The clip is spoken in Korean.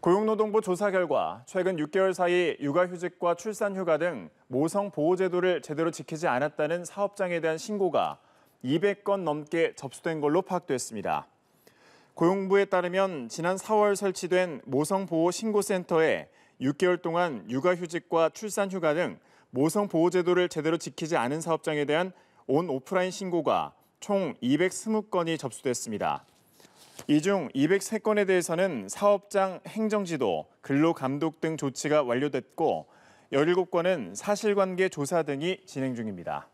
고용노동부 조사 결과 최근 6개월 사이 육아휴직과 출산휴가 등 모성 보호제도를 제대로 지키지 않았다는 사업장에 대한 신고가 200건 넘게 접수된 걸로 파악됐습니다. 고용부에 따르면 지난 4월 설치된 모성보호신고센터에 6개월 동안 육아휴직과 출산휴가 등 모성보호제도를 제대로 지키지 않은 사업장에 대한 온 오프라인 신고가 총 220건이 접수됐습니다. 이중 203건에 대해서는 사업장 행정지도, 근로감독 등 조치가 완료됐고 17건은 사실관계 조사 등이 진행 중입니다.